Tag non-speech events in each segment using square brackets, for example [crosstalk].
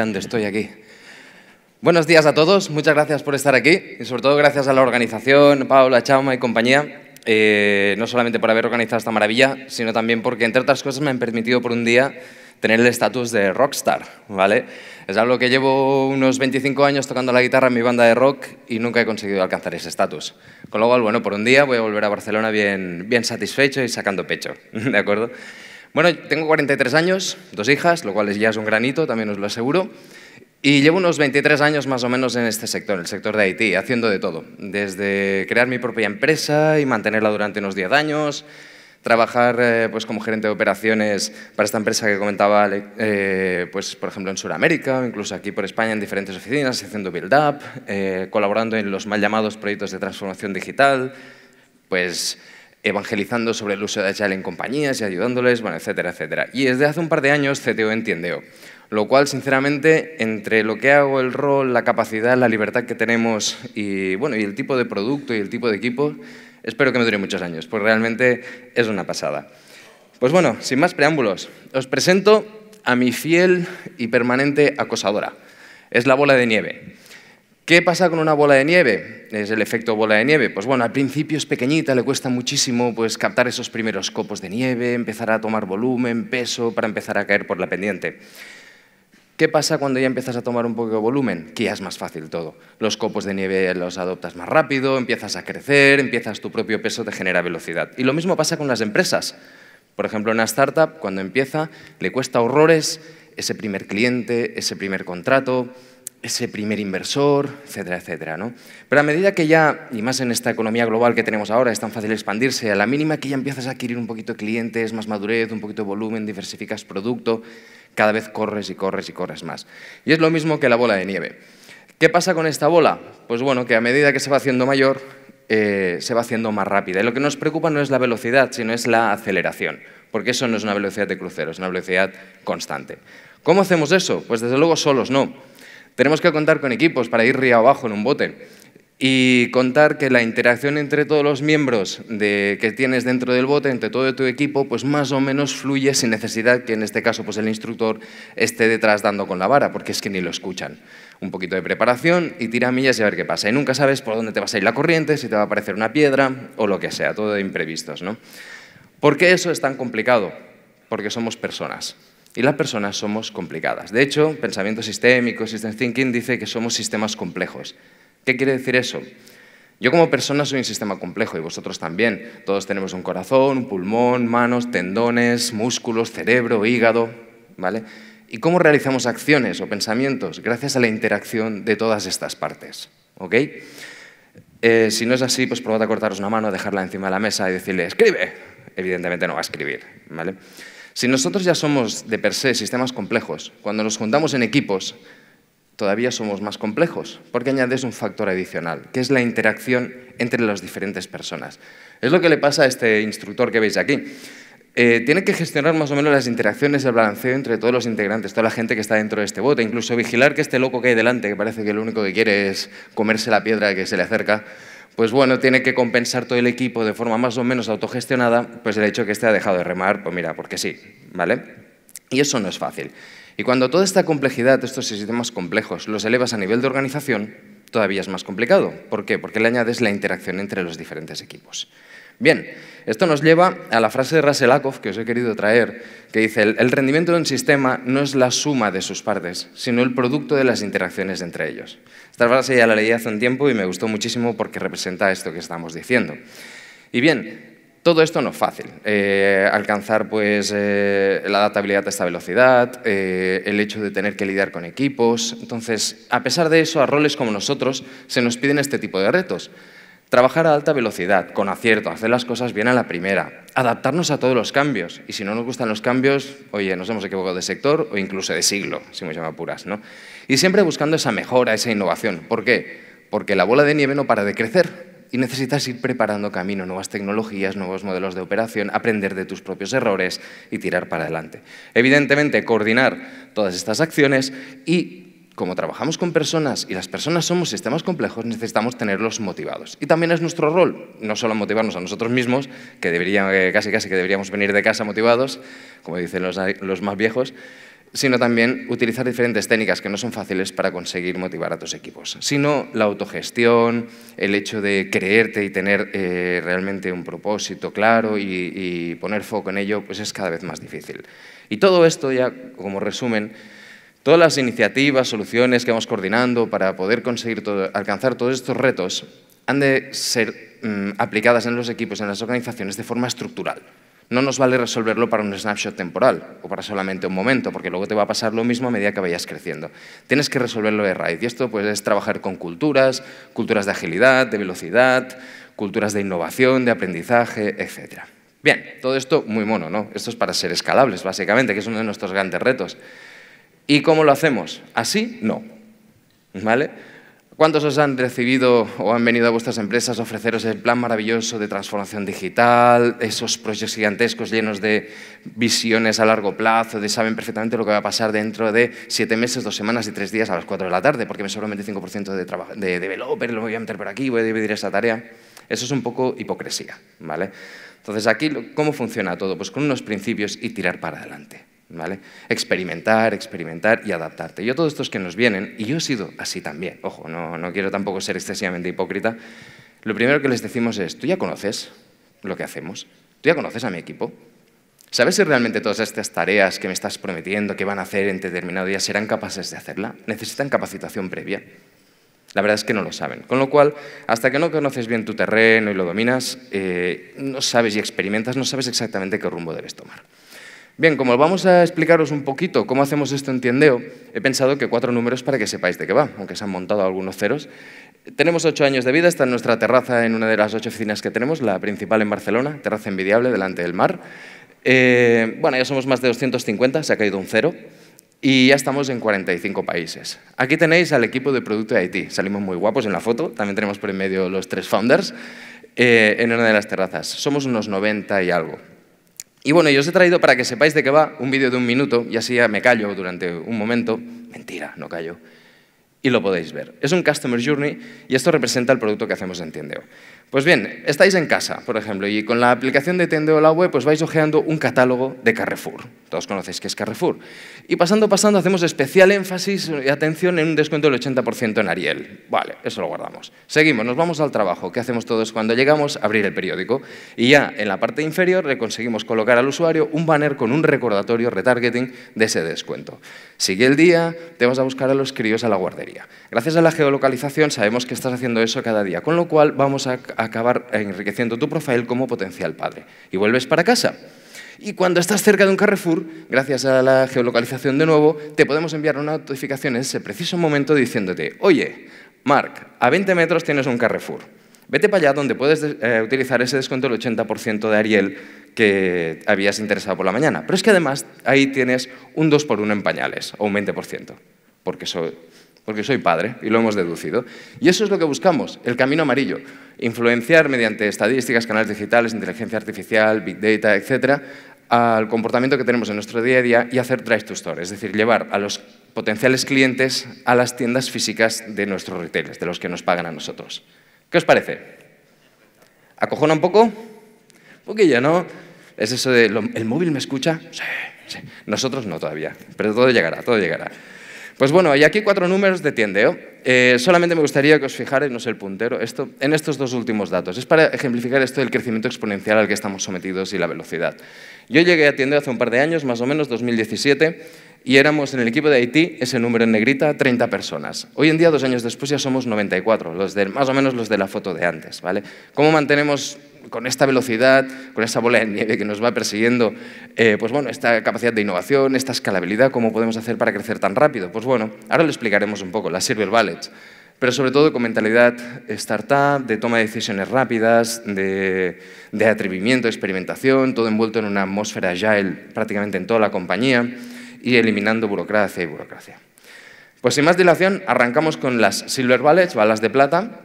grande estoy aquí. Buenos días a todos, muchas gracias por estar aquí y sobre todo gracias a la organización, Paula, Chama y compañía, eh, no solamente por haber organizado esta maravilla, sino también porque, entre otras cosas, me han permitido por un día tener el estatus de rockstar, ¿vale? Es algo que llevo unos 25 años tocando la guitarra en mi banda de rock y nunca he conseguido alcanzar ese estatus. Con lo cual, bueno, por un día voy a volver a Barcelona bien, bien satisfecho y sacando pecho, [laughs] ¿de acuerdo? Bueno, tengo 43 años, dos hijas, lo cual ya es un granito, también os lo aseguro. Y llevo unos 23 años más o menos en este sector, el sector de IT, haciendo de todo. Desde crear mi propia empresa y mantenerla durante unos 10 años, trabajar eh, pues como gerente de operaciones para esta empresa que comentaba, eh, pues, por ejemplo, en Sudamérica, incluso aquí por España, en diferentes oficinas, haciendo build-up, eh, colaborando en los mal llamados proyectos de transformación digital, pues evangelizando sobre el uso de Agile en compañías y ayudándoles, bueno, etcétera, etcétera. Y desde hace un par de años CTO en Tiendeo, lo cual, sinceramente, entre lo que hago, el rol, la capacidad, la libertad que tenemos y, bueno, y el tipo de producto y el tipo de equipo, espero que me dure muchos años, pues realmente es una pasada. Pues bueno, sin más preámbulos, os presento a mi fiel y permanente acosadora. Es la bola de nieve. ¿Qué pasa con una bola de nieve? Es el efecto bola de nieve. Pues bueno, al principio es pequeñita, le cuesta muchísimo pues, captar esos primeros copos de nieve, empezar a tomar volumen, peso, para empezar a caer por la pendiente. ¿Qué pasa cuando ya empiezas a tomar un poco de volumen? Que ya es más fácil todo. Los copos de nieve los adoptas más rápido, empiezas a crecer, empiezas tu propio peso, te genera velocidad. Y lo mismo pasa con las empresas. Por ejemplo, una startup cuando empieza le cuesta horrores ese primer cliente, ese primer contrato, ese primer inversor, etcétera, etcétera. ¿no? Pero a medida que ya, y más en esta economía global que tenemos ahora, es tan fácil expandirse, a la mínima que ya empiezas a adquirir un poquito de clientes, más madurez, un poquito de volumen, diversificas producto, cada vez corres y corres y corres más. Y es lo mismo que la bola de nieve. ¿Qué pasa con esta bola? Pues bueno, que a medida que se va haciendo mayor, eh, se va haciendo más rápida. Y lo que nos preocupa no es la velocidad, sino es la aceleración, porque eso no es una velocidad de crucero, es una velocidad constante. ¿Cómo hacemos eso? Pues desde luego solos no tenemos que contar con equipos para ir río abajo en un bote y contar que la interacción entre todos los miembros de, que tienes dentro del bote, entre todo tu equipo, pues más o menos fluye sin necesidad que en este caso pues el instructor esté detrás dando con la vara, porque es que ni lo escuchan. Un poquito de preparación y tira millas y a ver qué pasa. Y nunca sabes por dónde te vas a ir la corriente, si te va a aparecer una piedra o lo que sea, todo de imprevistos. ¿no? ¿Por qué eso es tan complicado? Porque somos personas. Y las personas somos complicadas. De hecho, pensamiento sistémico, system thinking, dice que somos sistemas complejos. ¿Qué quiere decir eso? Yo como persona soy un sistema complejo y vosotros también. Todos tenemos un corazón, un pulmón, manos, tendones, músculos, cerebro, hígado, ¿vale? ¿Y cómo realizamos acciones o pensamientos? Gracias a la interacción de todas estas partes, ¿ok? Eh, si no es así, pues probad a cortaros una mano, dejarla encima de la mesa y decirle, escribe. Evidentemente no va a escribir, ¿vale? Si nosotros ya somos de per se sistemas complejos, cuando nos juntamos en equipos, todavía somos más complejos, porque añades un factor adicional, que es la interacción entre las diferentes personas. Es lo que le pasa a este instructor que veis aquí. Eh, tiene que gestionar más o menos las interacciones, el balanceo entre todos los integrantes, toda la gente que está dentro de este bote, incluso vigilar que este loco que hay delante, que parece que lo único que quiere es comerse la piedra que se le acerca, pues bueno, tiene que compensar todo el equipo de forma más o menos autogestionada, pues el hecho que este ha dejado de remar, pues mira, porque sí, ¿vale? Y eso no es fácil. Y cuando toda esta complejidad, estos sistemas complejos, los elevas a nivel de organización, todavía es más complicado. ¿Por qué? Porque le añades la interacción entre los diferentes equipos. Bien, esto nos lleva a la frase de Raselakov que os he querido traer, que dice, el rendimiento de un sistema no es la suma de sus partes, sino el producto de las interacciones entre ellos. Esta frase ya la leí hace un tiempo y me gustó muchísimo porque representa esto que estamos diciendo. Y bien, todo esto no es fácil. Eh, alcanzar pues, eh, la adaptabilidad a esta velocidad, eh, el hecho de tener que lidiar con equipos. Entonces, a pesar de eso, a roles como nosotros se nos piden este tipo de retos. Trabajar a alta velocidad, con acierto, hacer las cosas bien a la primera, adaptarnos a todos los cambios. Y si no nos gustan los cambios, oye, nos hemos equivocado de sector o incluso de siglo, si me llama puras, ¿no? Y siempre buscando esa mejora, esa innovación. ¿Por qué? Porque la bola de nieve no para de crecer y necesitas ir preparando camino, nuevas tecnologías, nuevos modelos de operación, aprender de tus propios errores y tirar para adelante. Evidentemente, coordinar todas estas acciones y como trabajamos con personas y las personas somos sistemas complejos, necesitamos tenerlos motivados. Y también es nuestro rol, no solo motivarnos a nosotros mismos, que eh, casi casi que deberíamos venir de casa motivados, como dicen los, más viejos, sino también utilizar diferentes técnicas que no son fáciles para conseguir motivar a tus equipos, sino la autogestión, el hecho de creerte y tener eh, realmente un propósito claro y, y poner foco en ello, pues es cada vez más difícil. Y todo esto ya como resumen, Todas las iniciativas, soluciones que vamos coordinando para poder conseguir alcanzar todos estos retos han de ser mm, aplicadas en los equipos, en las organizaciones, de forma estructural. No nos vale resolverlo para un snapshot temporal o para solamente un momento, porque luego te va a pasar lo mismo a medida que vayas creciendo. Tienes que resolverlo de raíz y esto pues, es trabajar con culturas, culturas de agilidad, de velocidad, culturas de innovación, de aprendizaje, etc. Bien, todo esto muy mono, ¿no? Esto es para ser escalables, básicamente, que es uno de nuestros grandes retos. ¿Y cómo lo hacemos? ¿Así? No. ¿Vale? ¿Cuántos os han recibido o han venido a vuestras empresas a ofreceros el plan maravilloso de transformación digital, esos proyectos gigantescos llenos de visiones a largo plazo, de saben perfectamente lo que va a pasar dentro de siete meses, dos semanas y tres días a las cuatro de la tarde, porque me sobra un 25% de, de developer, lo voy a meter por aquí, voy a dividir esa tarea? Eso es un poco hipocresía, ¿vale? Entonces, aquí, ¿cómo funciona todo? Pues con unos principios y tirar para adelante. ¿Vale? Experimentar, experimentar y adaptarte. Yo todos estos que nos vienen, y yo he sido así también, ojo, no, quiero tampoco ser excesivamente hipócrita, lo primero que les decimos es, tú ya conoces lo que hacemos, tú ya conoces a mi equipo, ¿sabes si realmente todas estas tareas que me estás prometiendo que van a hacer en determinado día serán capaces de hacerla? Necesitan capacitación previa. La verdad es que no lo saben. Con lo cual, hasta que no conoces bien tu terreno y lo dominas, eh, no sabes y experimentas, no sabes exactamente qué rumbo debes tomar. Bien, como vamos a explicaros un poquito cómo hacemos esto en tiendeo, he pensado que cuatro números para que sepáis de qué va, aunque se han montado algunos ceros. Tenemos ocho años de vida, está en nuestra terraza en una de las ocho oficinas que tenemos, la principal en Barcelona, terraza envidiable delante del mar. Eh, bueno, ya somos más de 250, se ha caído un cero y ya estamos en 45 países. Aquí tenéis al equipo de producto de Haití, salimos muy guapos en la foto, también tenemos por en medio los tres founders eh, en una de las terrazas. Somos unos 90 y algo. Y bueno, yo os he traído para que sepáis de qué va un vídeo de un minuto, y así me callo durante un momento. Mentira, no callo. Y lo podéis ver. Es un Customer Journey y esto representa el producto que hacemos en Tiendeo. Pues bien, estáis en casa, por ejemplo, y con la aplicación de Tendeo la web, pues vais hojeando un catálogo de Carrefour. Todos conocéis que es Carrefour. Y pasando, pasando, hacemos especial énfasis y atención en un descuento del 80% en Ariel. Vale, eso lo guardamos. Seguimos, nos vamos al trabajo. ¿Qué hacemos todos cuando llegamos? Abrir el periódico. Y ya en la parte inferior le conseguimos colocar al usuario un banner con un recordatorio retargeting de ese descuento. Sigue el día, te vas a buscar a los críos a la guardería. Gracias a la geolocalización sabemos que estás haciendo eso cada día, con lo cual vamos a acabar enriqueciendo tu profile como potencial padre. Y vuelves para casa. Y cuando estás cerca de un Carrefour, gracias a la geolocalización de nuevo, te podemos enviar una notificación en ese preciso momento diciéndote, oye, Mark, a 20 metros tienes un Carrefour. Vete para allá donde puedes eh, utilizar ese descuento del 80% de Ariel que habías interesado por la mañana. Pero es que además ahí tienes un 2 por 1 en pañales o un 20%, porque eso porque soy padre y lo hemos deducido. Y eso es lo que buscamos, el camino amarillo, influenciar mediante estadísticas, canales digitales, inteligencia artificial, big data, etcétera, al comportamiento que tenemos en nuestro día a día y hacer drive to store, es decir, llevar a los potenciales clientes a las tiendas físicas de nuestros retailers, de los que nos pagan a nosotros. ¿Qué os parece? ¿Acojona un poco? porque ya ¿no? Es eso de, ¿el móvil me escucha? sí. Nosotros no todavía, pero todo llegará, todo llegará. Pues bueno, hay aquí cuatro números de tiendeo. ¿eh? Eh, solamente me gustaría que os fijarais, no sé el puntero, esto, en estos dos últimos datos. Es para ejemplificar esto del crecimiento exponencial al que estamos sometidos y la velocidad. Yo llegué a tiendeo hace un par de años, más o menos 2017, y éramos en el equipo de Haití, ese número en negrita, 30 personas. Hoy en día, dos años después, ya somos 94, más o menos los de la foto de antes. ¿vale? ¿Cómo mantenemos con esta velocidad, con esa bola de nieve que nos va persiguiendo, eh, pues bueno, esta capacidad de innovación, esta escalabilidad, ¿cómo podemos hacer para crecer tan rápido? Pues bueno, ahora lo explicaremos un poco, las Silver Bullets, pero sobre todo con mentalidad startup, de toma de decisiones rápidas, de, de atrevimiento, experimentación, todo envuelto en una atmósfera agile prácticamente en toda la compañía y eliminando burocracia y burocracia. Pues sin más dilación, arrancamos con las Silver Bullets, balas de plata,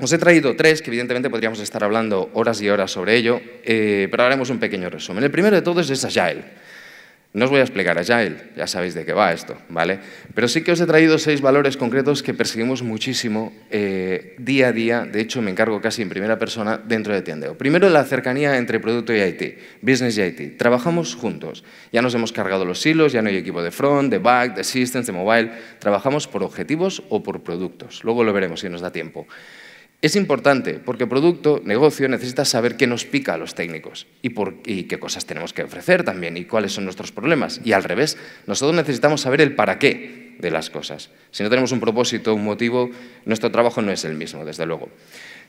os he traído tres, que evidentemente podríamos estar hablando horas y horas sobre ello, eh, pero haremos un pequeño resumen. El primero de todos es Agile. No os voy a explicar Agile, ya sabéis de qué va esto, ¿vale? Pero sí que os he traído seis valores concretos que perseguimos muchísimo eh, día a día, de hecho me encargo casi en primera persona dentro de Tiendeo. Primero la cercanía entre producto y IT, business y IT. Trabajamos juntos, ya nos hemos cargado los hilos, ya no hay equipo de front, de back, de systems, de mobile, trabajamos por objetivos o por productos, luego lo veremos si nos da tiempo. Es importante porque producto, negocio, necesita saber qué nos pica a los técnicos y, y, qué cosas tenemos que ofrecer también y cuáles son nuestros problemas. Y al revés, nosotros necesitamos saber el para qué de las cosas. Si no tenemos un propósito, un motivo, nuestro trabajo no es el mismo, desde luego.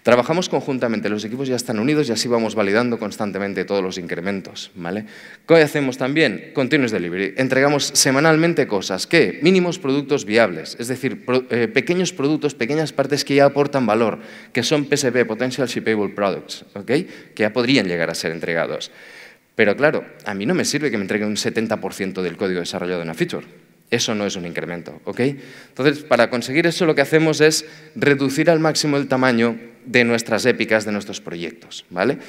Trabajamos conjuntamente, los equipos ya están unidos y así vamos validando constantemente todos los incrementos. ¿vale? ¿Qué hacemos también? Continuous Delivery. Entregamos semanalmente cosas ¿Qué? mínimos productos viables, es decir, eh, pequeños productos, pequeñas partes que ya aportan valor, que son PSP, Potential Shippable Products, que ya podrían llegar a ser entregados. Pero claro, a mí no me sirve que me entreguen un 70% del código desarrollado en una feature. Eso no es un incremento, Entonces, para conseguir eso lo que hacemos es reducir al máximo el tamaño de nuestras épicas, de nuestros proyectos, ¿vale?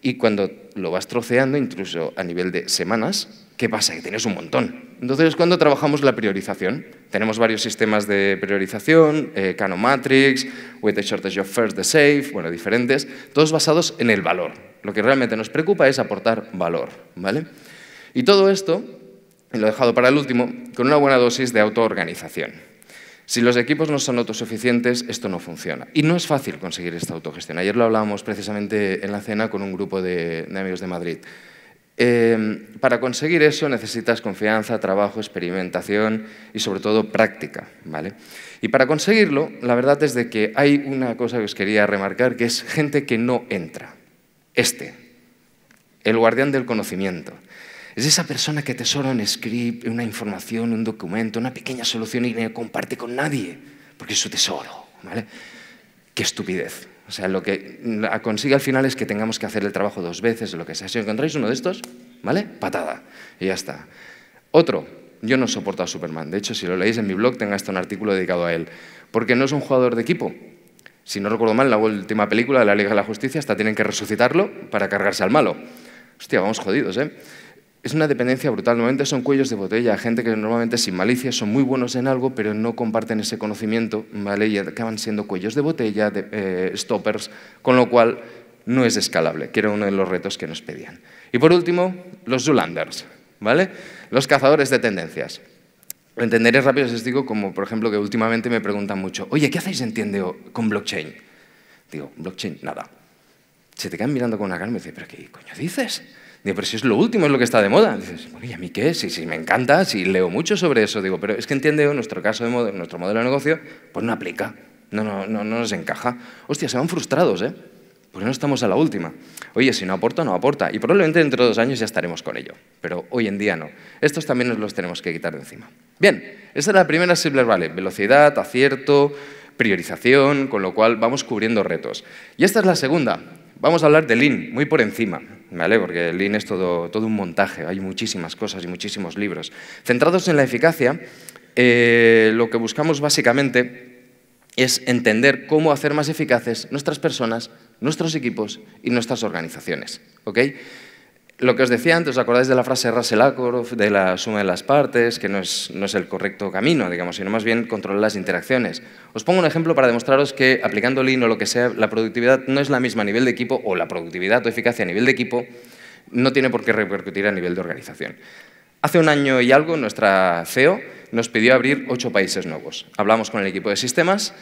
Y cuando lo vas troceando, incluso a nivel de semanas, ¿qué pasa? Que tienes un montón. Entonces cuando trabajamos la priorización. Tenemos varios sistemas de priorización, eh, Matrix, With the Shortage of First, the Safe, bueno, diferentes, todos basados en el valor. Lo que realmente nos preocupa es aportar valor, ¿vale? Y todo esto, lo he dejado para el último, con una buena dosis de autoorganización. Si los equipos no son autosuficientes, esto no funciona. Y no es fácil conseguir esta autogestión. Ayer lo hablábamos precisamente en la cena con un grupo de, amigos de Madrid. Em, para conseguir eso necesitas confianza, trabajo, experimentación y sobre todo práctica, Y para conseguirlo, la verdad es de que hay una cosa que os quería remarcar, que es gente que no entra. Este, el guardián del conocimiento. Es esa persona que atesora un script, una información, un documento, una pequeña solución y no comparte con nadie, porque es su tesoro. ¿vale? Qué estupidez. O sea, lo que consigue al final es que tengamos que hacer el trabajo dos veces, lo que sea. Si encontráis uno de estos, ¿vale? Patada. Y ya está. Otro, yo no soporto a Superman. De hecho, si lo leéis en mi blog, tengo hasta un artículo dedicado a él. Porque no es un jugador de equipo. Si no recuerdo mal, en la última película de la Liga de la Justicia hasta tienen que resucitarlo para cargarse al malo. Hostia, vamos jodidos, ¿eh? Es una dependencia brutal. Normalmente son cuellos de botella, gente que normalmente sin malicia son muy buenos en algo, pero no comparten ese conocimiento, ¿vale? Y acaban siendo cuellos de botella, de, eh, stoppers, con lo cual no es escalable, que era uno de los retos que nos pedían. Y por último, los Zoolanders, ¿vale? Los cazadores de tendencias. Lo entenderé rápido si os digo, como por ejemplo que últimamente me preguntan mucho, oye, ¿qué hacéis en Tiendeo con blockchain? Digo, blockchain, nada. Se te quedan mirando con una cara me dicen, ¿pero qué coño dices? Digo, pero si es lo último, es lo que está de moda. Dices, bueno, ¿y a mí qué? Si, me encanta, si leo mucho sobre eso. Digo, pero es que entiendo nuestro caso, de nuestro modelo de negocio, pues no aplica. No, no, nos encaja. Hostia, se van frustrados, ¿eh? porque no estamos a la última. Oye, si no aporta, no aporta. Y probablemente dentro de dos años ya estaremos con ello. Pero hoy en día no. Estos también nos los tenemos que quitar de encima. Bien, esta es la primera Silver vale. Velocidad, acierto, priorización, con lo cual vamos cubriendo retos. Y esta es la segunda. Vamos a hablar de Lean, muy por encima. Porque el Lean es todo, un montaje, hay muchísimas cosas y muchísimos libros. Centrados en la eficacia, eh, lo que buscamos básicamente es entender cómo hacer más eficaces nuestras personas, nuestros equipos y nuestras organizaciones, lo que os decía antes, ¿os acordáis de la frase russell de la suma de las partes, que no es, no es el correcto camino, digamos, sino más bien controlar las interacciones? Os pongo un ejemplo para demostraros que aplicando Lean o lo que sea, la productividad no es la misma a nivel de equipo, o la productividad o eficacia a nivel de equipo no tiene por qué repercutir a nivel de organización. Hace un año y algo, nuestra CEO nos pidió abrir ocho países nuevos. Hablamos con el equipo de sistemas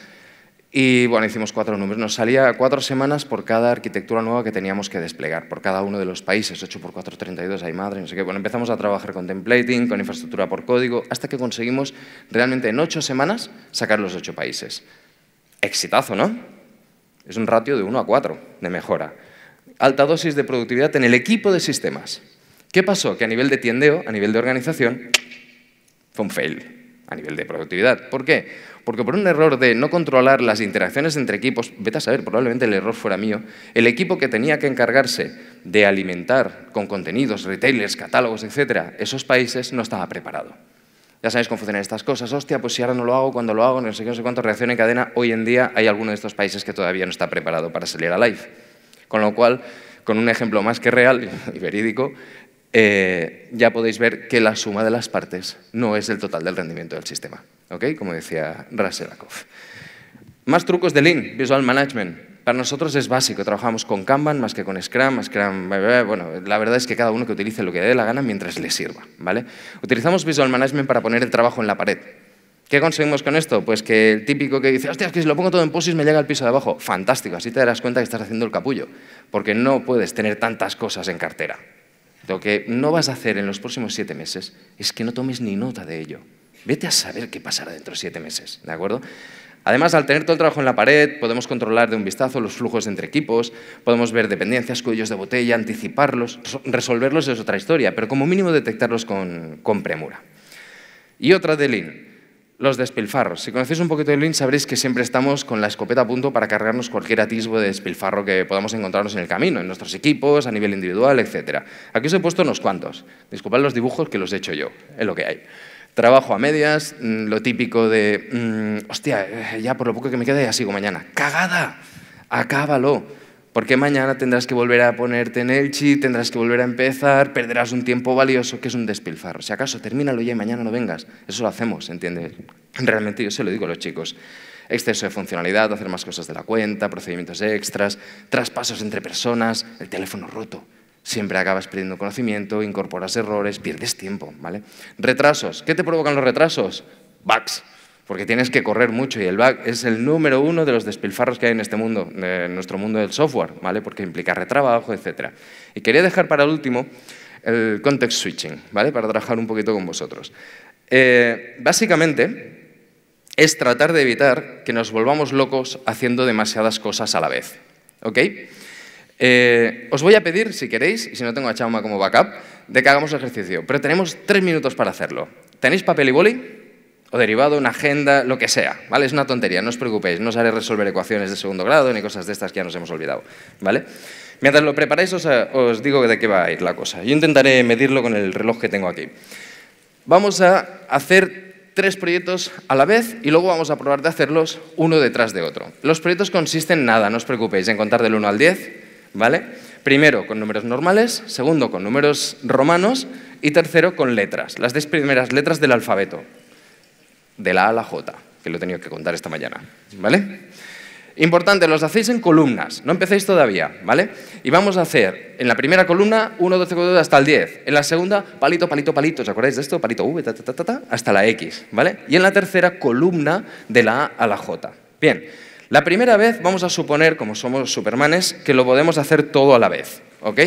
y bueno, hicimos cuatro números. Nos salía cuatro semanas por cada arquitectura nueva que teníamos que desplegar, por cada uno de los países, 8x4, 32, hay madre, no sé qué. Bueno, empezamos a trabajar con templating, con infraestructura por código, hasta que conseguimos realmente en ocho semanas sacar los ocho países. Exitazo, ¿no? Es un ratio de 1 a 4 de mejora. Alta dosis de productividad en el equipo de sistemas. ¿Qué pasó? Que a nivel de tiendeo, a nivel de organización, fue un fail a nivel de productividad. ¿Por qué? Porque por un error de no controlar las interacciones entre equipos, vete a saber, probablemente el error fuera mío, el equipo que tenía que encargarse de alimentar con contenidos, retailers, catálogos, etcétera, esos países no estaba preparado. Ya sabéis cómo funcionan estas cosas. Hostia, pues si ahora no lo hago, cuando lo hago, no sé qué, no sé cuánto, reacción en cadena. Hoy en día hay alguno de estos países que todavía no está preparado para salir a live. Con lo cual, con un ejemplo más que real [laughs] y verídico, eh, ya podéis ver que la suma de las partes no es el total del rendimiento del sistema. ¿ok? Como decía Raselakov. Más trucos de Lean, Visual Management. Para nosotros es básico, trabajamos con Kanban más que con Scrum, Scrum, eh, bueno, la verdad es que cada uno que utilice lo que dé la gana mientras le sirva, ¿vale? Utilizamos Visual Management para poner el trabajo en la pared. ¿Qué conseguimos con esto? Pues que el típico que dice, hostia, es que si lo pongo todo en posis me llega al piso de abajo. Fantástico, así te darás cuenta que estás haciendo el capullo, porque no puedes tener tantas cosas en cartera. Lo que no vas a hacer en los próximos siete meses es que no tomes ni nota de ello. Vete a saber qué pasará dentro de siete meses, ¿de acuerdo? Además, al tener todo el trabajo en la pared, podemos controlar de un vistazo los flujos entre equipos, podemos ver dependencias, cuellos de botella, anticiparlos, resolverlos es otra historia, pero como mínimo detectarlos con, con premura. Y otra de Lean, los despilfarros. Si conocéis un poquito de Lean, sabréis que siempre estamos con la escopeta a punto para cargarnos cualquier atisbo de despilfarro que podamos encontrarnos en el camino, en nuestros equipos, a nivel individual, etc. Aquí os he puesto unos cuantos. Disculpad los dibujos que los he hecho yo, es lo que hay. Trabajo a medias, mm, lo típico de, mm, hostia, eh, ya por lo poco que me queda ya sigo mañana. ¡Cagada! Acábalo. Porque mañana tendrás que volver a ponerte en el chip, tendrás que volver a empezar, perderás un tiempo valioso, que es un despilfarro. Si acaso, termínalo ya y mañana no vengas. Eso lo hacemos, ¿entiendes? Realmente yo se lo digo a los chicos exceso de funcionalidad, hacer más cosas de la cuenta, procedimientos extras, traspasos entre personas, el teléfono roto siempre acabas perdiendo conocimiento, incorporas errores, pierdes tiempo, ¿vale? Retrasos. ¿Qué te provocan los retrasos? Bugs. Porque tienes que correr mucho y el bug es el número uno de los despilfarros que hay en este mundo, en nuestro mundo del software, ¿vale? Porque implica retrabajo, etc. Y quería dejar para el último el context switching, ¿vale? Para trabajar un poquito con vosotros. Eh, básicamente es tratar de evitar que nos volvamos locos haciendo demasiadas cosas a la vez, ¿ok? Eh, os voy a pedir, si queréis, y si no tengo a Chauma como backup, de que hagamos ejercicio, pero tenemos tres minutos para hacerlo. ¿Tenéis papel y boli? O derivado, una agenda, lo que sea, ¿vale? Es una tontería, no os preocupéis, no os haré resolver ecuaciones de segundo grado ni cosas de estas que ya nos hemos olvidado, ¿vale? Mientras lo preparáis os, os digo de qué va a ir la cosa. Yo intentaré medirlo con el reloj que tengo aquí. Vamos a hacer tres proyectos a la vez y luego vamos a probar de hacerlos uno detrás de otro. Los proyectos consisten en nada, no os preocupéis, en contar del 1 al 10. ¿vale? Primero con números normales, segundo con números romanos y tercero con letras, las 10 primeras letras del alfabeto, de la A a la J, que lo he tenido que contar esta mañana, ¿vale? Importante, los hacéis en columnas, no empecéis todavía, ¿vale? Y vamos a hacer en la primera columna 1, 12, 12 hasta el 10, en la segunda palito, palito, palito, ¿os acordáis de esto? Palito V, hasta la X, ¿vale? Y en la tercera columna de la A a la J. Bien, la primera vez vamos a suponer, como somos supermanes, que lo podemos hacer todo a la vez, ¿ok?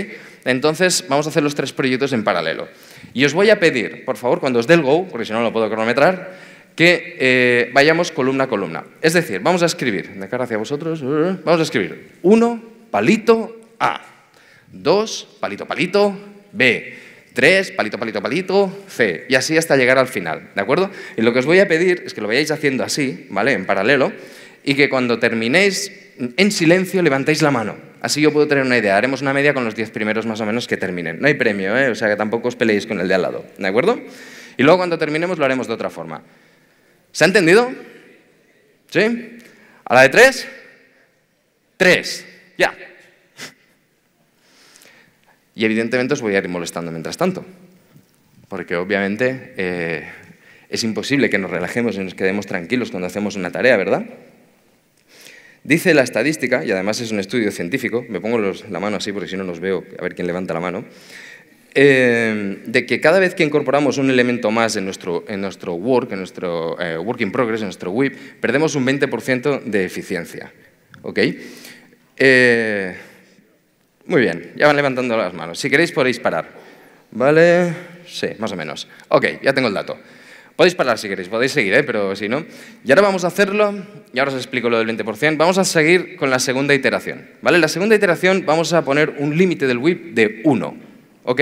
Entonces vamos a hacer los tres proyectos en paralelo. Y os voy a pedir, por favor, cuando os dé el go, porque si no lo puedo cronometrar, que eh, vayamos columna a columna. Es decir, vamos a escribir, de cara hacia vosotros, vamos a escribir 1, palito, A. 2, palito, palito, B. 3, palito, palito, palito, C. Y así hasta llegar al final, ¿de acuerdo? Y lo que os voy a pedir es que lo vayáis haciendo así, ¿vale? En paralelo y que cuando terminéis en silencio levantéis la mano. Así yo puedo tener una idea. Haremos una media con los 10 primeros más o menos que terminen. No hay premio, ¿eh? o sea que tampoco os peleéis con el de al lado. ¿De acuerdo? Y luego cuando terminemos lo haremos de otra forma. ¿Se ha entendido? ¿Sí? ¿A la de tres? Tres. Ya. Y evidentemente os voy a ir molestando mientras tanto. Porque obviamente eh, es imposible que nos relajemos y nos quedemos tranquilos cuando hacemos una tarea, ¿verdad? Dice la estadística, y además es un estudio científico, me pongo la mano así porque si no los veo, a ver quién levanta la mano, eh, de que cada vez que incorporamos un elemento más en nuestro, en nuestro work, en nuestro eh, work in progress, en nuestro WIP, perdemos un 20% de eficiencia. Eh, muy bien, ya van levantando las manos. Si queréis podéis parar. ¿Vale? Sí, más o menos. Ok, ya tengo el dato. Podéis parar si queréis, podéis seguir, ¿eh? pero si no. Y ahora vamos a hacerlo, y ahora os explico lo del 20%, vamos a seguir con la segunda iteración. ¿vale? En la segunda iteración vamos a poner un límite del WIP de 1. ¿Ok?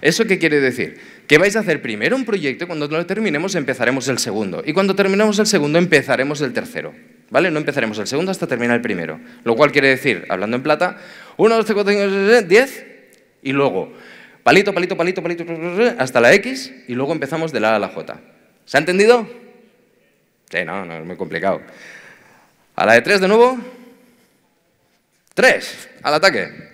¿Eso qué quiere decir? Que vais a hacer primero un proyecto, cuando lo terminemos empezaremos el segundo. Y cuando terminemos el segundo empezaremos el tercero. ¿Vale? No empezaremos el segundo hasta terminar el primero. Lo cual quiere decir, hablando en plata, 1, 2, 3, 4, 5, 6, 10 y luego palito, palito, palito, palito, hasta la X y luego empezamos de la A a la J. ¿Se ha entendido? Sí, no, no, es muy complicado. A la de tres de nuevo. Tres. al ataque.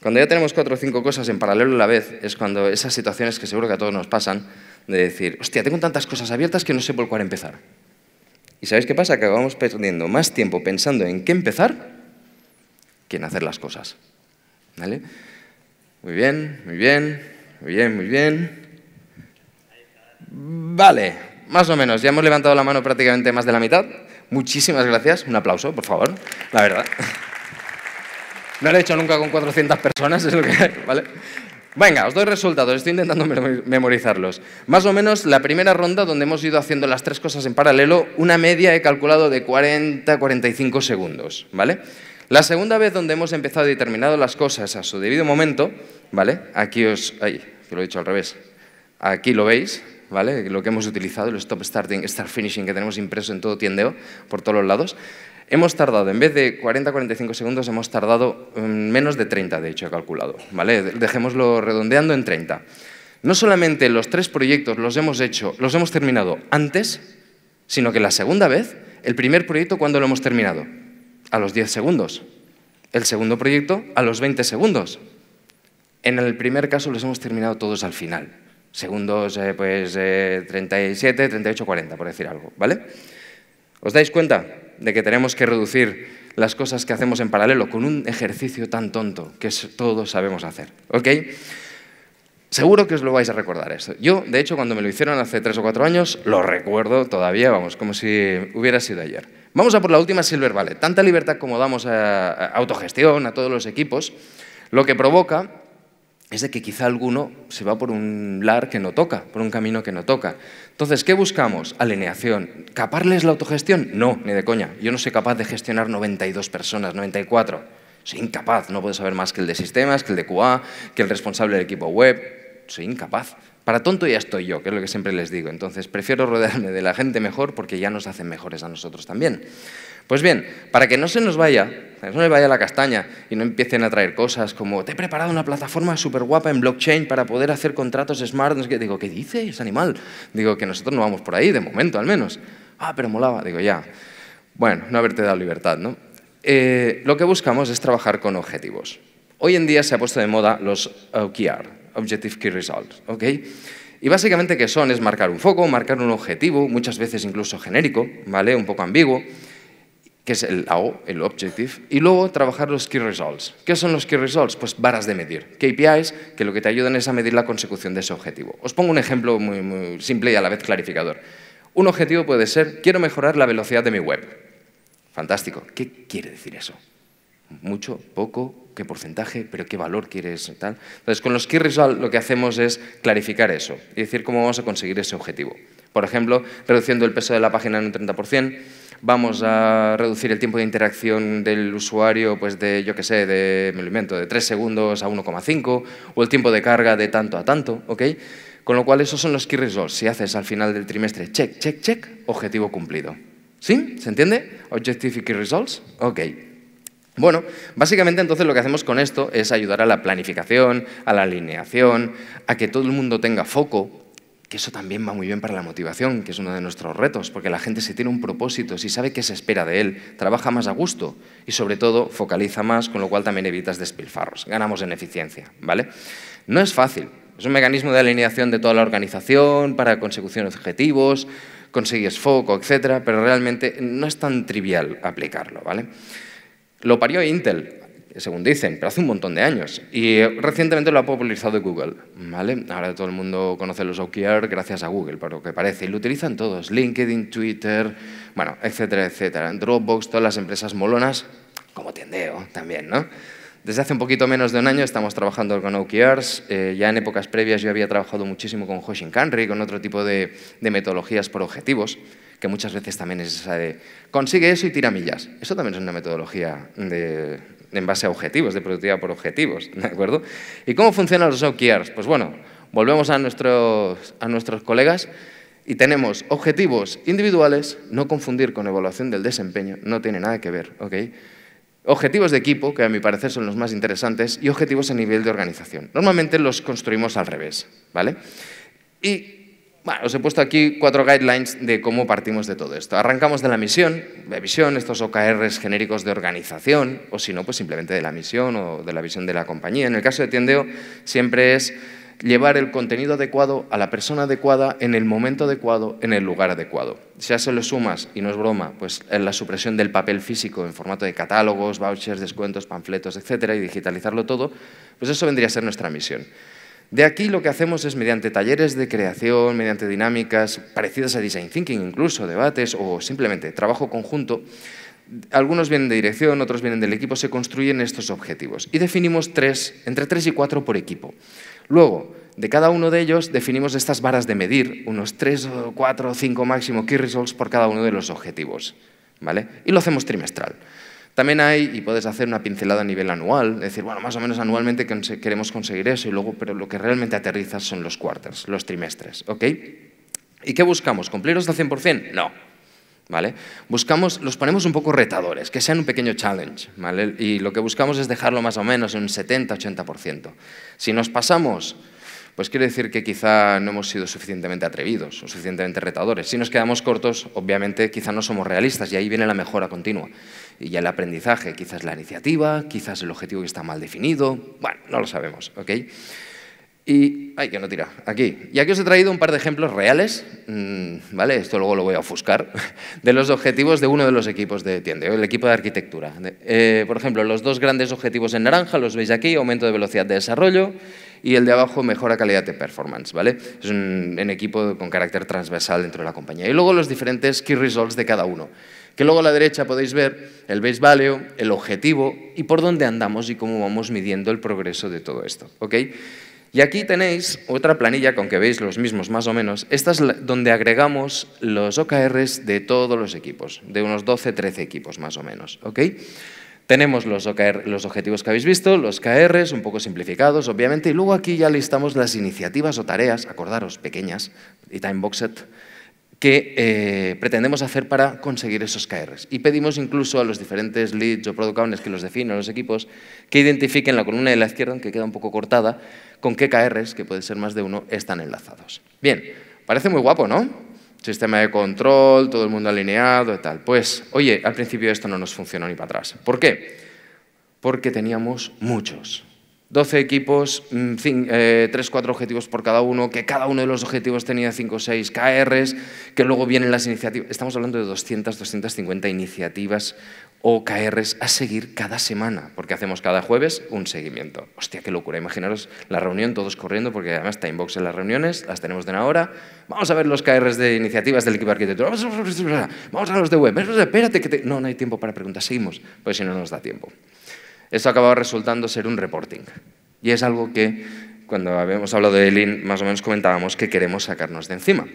Cuando ya tenemos cuatro o cinco cosas en paralelo a la vez, es cuando esas situaciones que seguro que a todos nos pasan, de decir, hostia, tengo tantas cosas abiertas que no sé por cuál empezar. ¿Y sabéis qué pasa? Que acabamos perdiendo más tiempo pensando en qué empezar que en hacer las cosas. ¿Vale? Muy bien, muy bien, muy bien, muy bien. Vale, más o menos. Ya hemos levantado la mano prácticamente más de la mitad. Muchísimas gracias. Un aplauso, por favor. La verdad. No lo he hecho nunca con 400 personas, es lo que... [laughs] ¿vale? Venga, os doy resultados, estoy intentando memorizarlos. Más o menos la primera ronda donde hemos ido haciendo las tres cosas en paralelo, una media he calculado de 40-45 segundos, ¿vale? La segunda vez donde hemos empezado y terminado las cosas a su debido momento, ¿vale? Aquí os... que lo he dicho al revés. Aquí lo veis, ¿vale? Lo que hemos utilizado, el stop starting, start finishing que tenemos impreso en todo tiendeo, por todos los lados. Hemos tardado, en vez de 40-45 segundos, hemos tardado mm, menos de 30, de hecho, he calculado, ¿vale? Dejémoslo redondeando en 30. No solamente los tres proyectos los hemos hecho, los hemos terminado antes, sino que la segunda vez, el primer proyecto, ¿cuándo lo hemos terminado? a los 10 segundos, el segundo proyecto a los 20 segundos. En el primer caso los hemos terminado todos al final, segundos eh, pues eh, 37, 38, 40, por decir algo, ¿vale? ¿Os dais cuenta de que tenemos que reducir las cosas que hacemos en paralelo con un ejercicio tan tonto que todos sabemos hacer, ¿ok? Seguro que os lo vais a recordar esto. Yo, de hecho, cuando me lo hicieron hace tres o cuatro años, lo recuerdo todavía, vamos, como si hubiera sido ayer. Vamos a por la última Silver vale. Tanta libertad como damos a, autogestión, a todos los equipos, lo que provoca es de que quizá alguno se va por un lar que no toca, por un camino que no toca. Entonces, ¿qué buscamos? Alineación. ¿Caparles la autogestión? No, ni de coña. Yo no soy capaz de gestionar 92 personas, 94. Soy incapaz, no puedo saber más que el de sistemas, que el de QA, que el responsable del equipo web. Soy incapaz. Para tonto ya estoy yo, que es lo que siempre les digo. Entonces, prefiero rodearme de la gente mejor porque ya nos hacen mejores a nosotros también. Pues bien, para que no se nos vaya, no me vaya la castaña y no empiecen a traer cosas como te he preparado una plataforma súper guapa en blockchain para poder hacer contratos smart, no qué. Digo, ¿qué dices, animal? Digo, que nosotros no vamos por ahí, de momento al menos. Ah, pero molaba. Digo, ya. Bueno, no haberte dado libertad, ¿no? Eh, lo que buscamos es trabajar con objetivos. Hoy en día se ha puesto de moda los OKR, Objective Key Results. ¿ok? Y básicamente, ¿qué son? Es marcar un foco, marcar un objetivo, muchas veces incluso genérico, ¿vale? Un poco ambiguo, que es el AO, el Objective, y luego trabajar los Key Results. ¿Qué son los Key Results? Pues varas de medir, KPIs, que lo que te ayudan es a medir la consecución de ese objetivo. Os pongo un ejemplo muy, muy simple y a la vez clarificador. Un objetivo puede ser, quiero mejorar la velocidad de mi web. Fantástico. ¿Qué quiere decir eso? mucho, poco, qué porcentaje, pero qué valor quieres tal. Entonces, con los key results lo que hacemos es clarificar eso y decir cómo vamos a conseguir ese objetivo. Por ejemplo, reduciendo el peso de la página en un 30%, vamos a reducir el tiempo de interacción del usuario pues de, yo qué sé, de, me de 3 segundos a 1,5 o el tiempo de carga de tanto a tanto, ¿ok? Con lo cual, esos son los key results. Si haces al final del trimestre check, check, check, objetivo cumplido. ¿Sí? ¿Se entiende? Objective key results. Ok. Bueno, básicamente entonces lo que hacemos con esto es ayudar a la planificación, a la alineación, a que todo el mundo tenga foco, que eso también va muy bien para la motivación, que es uno de nuestros retos, porque la gente si tiene un propósito, si sabe qué se espera de él, trabaja más a gusto y sobre todo focaliza más, con lo cual también evitas despilfarros, ganamos en eficiencia, ¿vale? No es fácil, es un mecanismo de alineación de toda la organización para consecución de objetivos, conseguir foco, etcétera, pero realmente no es tan trivial aplicarlo, ¿vale? Lo parió Intel, según dicen, pero hace un montón de años. Y eh, recientemente lo ha popularizado Google. ¿vale? Ahora todo el mundo conoce los OKR gracias a Google, por lo que parece. Y lo utilizan todos, LinkedIn, Twitter, bueno, etcétera, etcétera. Dropbox, todas las empresas molonas, como Tendeo también, ¿no? Desde hace un poquito menos de un año estamos trabajando con OKRs. Eh, ya en épocas previas yo había trabajado muchísimo con Hoshin Kanri, con otro tipo de metodologías por objetivos que muchas veces también es esa de consigue eso y tira millas. Eso también es una metodología de, en base a objetivos, de productividad por objetivos, ¿de acuerdo? ¿Y cómo funcionan los OKRs? Pues bueno, volvemos a nuestros, a nuestros colegas y tenemos objetivos individuales, no confundir con evaluación del desempeño, no tiene nada que ver, ¿ok? Objetivos de equipo, que a mi parecer son los más interesantes, y objetivos a nivel de organización. Normalmente los construimos al revés, ¿vale? Y bueno, os he puesto aquí cuatro guidelines de cómo partimos de todo esto. Arrancamos de la misión, de visión, estos OKRs genéricos de organización, o si no, pues simplemente de la misión o de la visión de la compañía. En el caso de Tiendeo, siempre es llevar el contenido adecuado a la persona adecuada en el momento adecuado, en el lugar adecuado. Si a eso le sumas, y no es broma, pues en la supresión del papel físico en formato de catálogos, vouchers, descuentos, panfletos, etcétera, y digitalizarlo todo, pues eso vendría a ser nuestra misión. De aquí lo que hacemos es mediante talleres de creación, mediante dinámicas parecidas a design thinking incluso, debates o simplemente trabajo conjunto, algunos vienen de dirección, otros vienen del equipo, se construyen estos objetivos y definimos tres, entre tres y cuatro por equipo. Luego, de cada uno de ellos definimos estas varas de medir, unos tres cuatro o cinco máximo key results por cada uno de los objetivos. ¿vale? Y lo hacemos trimestral. También hay, y puedes hacer una pincelada a nivel anual, decir, bueno, más o menos anualmente queremos conseguir eso, y luego, pero lo que realmente aterrizas son los quarters, los trimestres, ¿Y qué buscamos? ¿Cumplirlos al 100%? No. ¿Vale? Buscamos, los ponemos un poco retadores, que sean un pequeño challenge, ¿vale? Y lo que buscamos es dejarlo más o menos en un 70-80%. Si nos pasamos, pues quiere decir que quizá no hemos sido suficientemente atrevidos o suficientemente retadores. Si nos quedamos cortos, obviamente quizá no somos realistas y ahí viene la mejora continua y ya el aprendizaje, quizás la iniciativa, quizás el objetivo que está mal definido, bueno, no lo sabemos, ¿ok? Y, ay, que no tira, aquí. Y aquí os he traído un par de ejemplos reales, mm, ¿vale? Esto luego lo voy a ofuscar, [laughs] de los objetivos de uno de los equipos de tienda, el equipo de arquitectura. Eh, por ejemplo, los dos grandes objetivos en naranja, los veis aquí, aumento de velocidad de desarrollo y el de abajo, mejora calidad de performance, ¿vale? Es un equipo con carácter transversal dentro de la compañía. Y luego los diferentes key results de cada uno que luego a la derecha podéis ver el base value, el objetivo y por dónde andamos y cómo vamos midiendo el progreso de todo esto. Y aquí tenéis otra planilla, con que veis los mismos más o menos. Esta es donde agregamos los OKRs de todos los equipos, de unos 12-13 equipos más o menos. Tenemos los, OKR, los objetivos que habéis visto, los KRs, un poco simplificados, obviamente, y luego aquí ya listamos las iniciativas o tareas, acordaros, pequeñas, y time boxed, que eh, pretendemos hacer para conseguir esos KRs. Y pedimos incluso a los diferentes leads o product owners que los definen, los equipos, que identifiquen la columna de la izquierda, aunque queda un poco cortada, con qué KRs, que puede ser más de uno, están enlazados. Bien, parece muy guapo, ¿no? Sistema de control, todo el mundo alineado y tal. Pues, oye, al principio esto no nos funcionó ni para atrás. ¿Por qué? Porque teníamos muchos. 12 equipos, 3-4 mm, eh, objetivos por cada uno, que cada uno de los objetivos tenía 5-6 KRs, que luego vienen las iniciativas. Estamos hablando de 200, 250 iniciativas o KRs a seguir cada semana, porque hacemos cada jueves un seguimiento. Hostia, qué locura. Imaginaros la reunión, todos corriendo, porque además está inbox en las reuniones, las tenemos de una hora. Vamos a ver los KRs de iniciativas del equipo de arquitectura. Vamos a ver los de web. Espérate, que no, no hay tiempo para preguntas. Seguimos, pues si no nos da tiempo eso acababa resultando ser un reporting. Y es algo que, cuando habíamos hablado de Lean, más o menos comentábamos que queremos sacarnos de encima.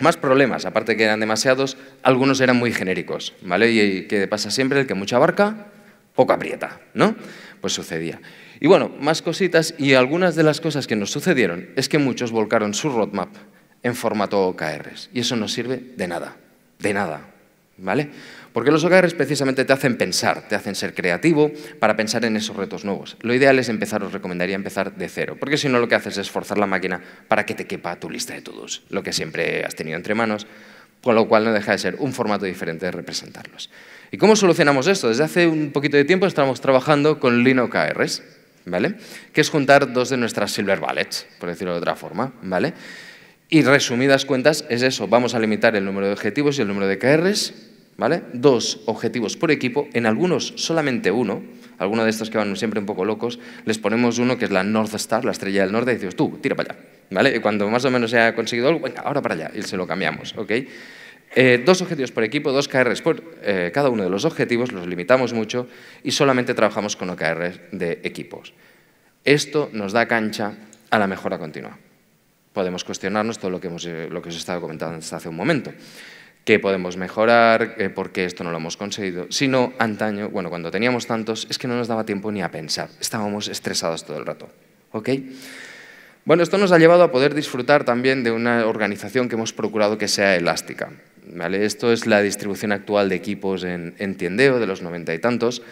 Más problemas, aparte que eran demasiados, algunos eran muy genéricos, ¿vale? Y qué pasa siempre, el que mucha abarca, poco aprieta, ¿no? Pues sucedía. Y bueno, más cositas, y algunas de las cosas que nos sucedieron es que muchos volcaron su roadmap en formato OKRs, y eso no sirve de nada, de nada, ¿Vale? Porque los OKRs precisamente te hacen pensar, te hacen ser creativo para pensar en esos retos nuevos. Lo ideal es empezar, os recomendaría empezar de cero, porque si no lo que haces es forzar la máquina para que te quepa tu lista de todos, lo que siempre has tenido entre manos, con lo cual no deja de ser un formato diferente de representarlos. ¿Y cómo solucionamos esto? Desde hace un poquito de tiempo estamos trabajando con lino ¿vale? Que es juntar dos de nuestras Silver Wallets, por decirlo de otra forma, ¿vale? Y resumidas cuentas es eso, vamos a limitar el número de objetivos y el número de KRs, ¿vale? Dos objetivos por equipo, en algunos solamente uno, algunos de estos que van siempre un poco locos, les ponemos uno que es la North Star, la estrella del norte, y decimos, tú, tira para allá, ¿vale? Y cuando más o menos se ha conseguido algo, venga, ahora para allá, y se lo cambiamos, ¿ok? Eh, dos objetivos por equipo, dos KRs por eh, cada uno de los objetivos, los limitamos mucho y solamente trabajamos con OKRs de equipos. Esto nos da cancha a la mejora continua podemos cuestionarnos todo lo que, hemos, eh, lo que os he estado comentando hasta hace un momento. ¿Qué podemos mejorar? Eh, ¿Por qué esto no lo hemos conseguido? sino antaño, bueno, cuando teníamos tantos, es que no nos daba tiempo ni a pensar. Estábamos estresados todo el rato. ¿Ok? Bueno, esto nos ha llevado a poder disfrutar también de una organización que hemos procurado que sea elástica. ¿Vale? Esto es la distribución actual de equipos en tiendeo de los noventa y tantos.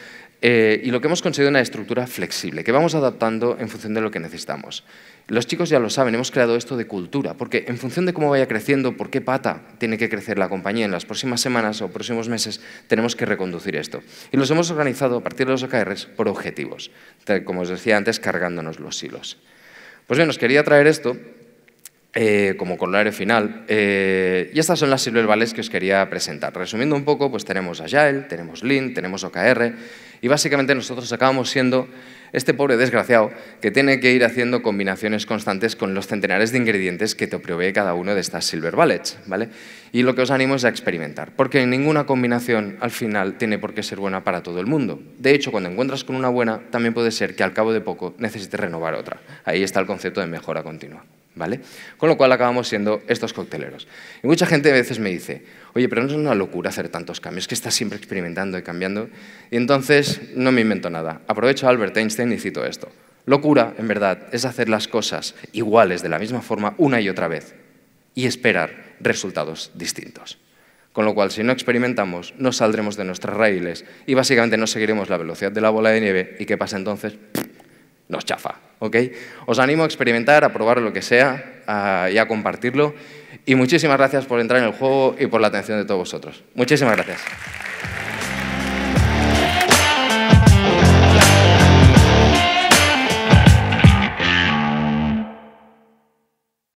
Eh, y lo que hemos conseguido es una estructura flexible, que vamos adaptando en función de lo que necesitamos. Los chicos ya lo saben, hemos creado esto de cultura, porque en función de cómo vaya creciendo, por qué pata tiene que crecer la compañía en las próximas semanas o próximos meses, tenemos que reconducir esto. Y los hemos organizado a partir de los OKRs por objetivos, como os decía antes, cargándonos los hilos. Pues bien, os quería traer esto eh, como corolario final. Eh, y estas son las Silver que os quería presentar. Resumiendo un poco, pues tenemos Agile, tenemos Lean, tenemos OKR, y básicamente nosotros acabamos siendo este pobre desgraciado que tiene que ir haciendo combinaciones constantes con los centenares de ingredientes que te provee cada uno de estas Silver Ballets. ¿vale? Y lo que os animo es a experimentar, porque ninguna combinación al final tiene por qué ser buena para todo el mundo. De hecho, cuando encuentras con una buena, también puede ser que al cabo de poco necesites renovar otra. Ahí está el concepto de mejora continua. Con lo cual acabamos siendo estos cocteleros. Y mucha gente a veces me dice, oye, pero no es una locura hacer tantos cambios, que estás siempre experimentando y cambiando. Y entonces no me invento nada. Aprovecho a Albert Einstein y cito esto. Locura, en verdad, es hacer las cosas iguales de la misma forma una y otra vez y esperar resultados distintos. Con lo cual, si no experimentamos, no saldremos de nuestras raíles y básicamente no seguiremos la velocidad de la bola de nieve. ¿Y qué pasa entonces? nos chafa. ¿ok? Os animo a experimentar, a probar lo que sea y a compartirlo. Y muchísimas gracias por entrar en el juego y por la atención de todos vosotros. Muchísimas gracias.